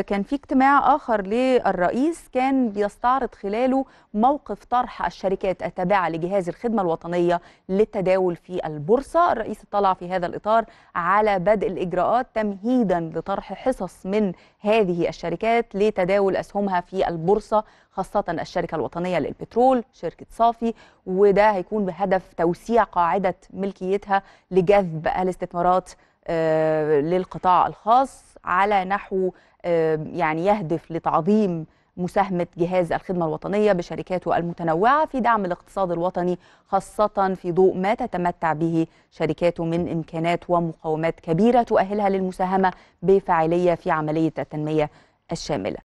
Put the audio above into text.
كان في اجتماع آخر للرئيس كان بيستعرض خلاله موقف طرح الشركات التابعة لجهاز الخدمة الوطنية للتداول في البورصة الرئيس اطلع في هذا الإطار على بدء الإجراءات تمهيدا لطرح حصص من هذه الشركات لتداول أسهمها في البورصة خاصة الشركة الوطنية للبترول شركة صافي وده هيكون بهدف توسيع قاعدة ملكيتها لجذب الاستثمارات آه، للقطاع الخاص على نحو آه، يعني يهدف لتعظيم مساهمة جهاز الخدمة الوطنية بشركاته المتنوعة في دعم الاقتصاد الوطني خاصة في ضوء ما تتمتع به شركاته من إمكانات ومقومات كبيرة تؤهلها للمساهمة بفاعلية في عملية التنمية الشاملة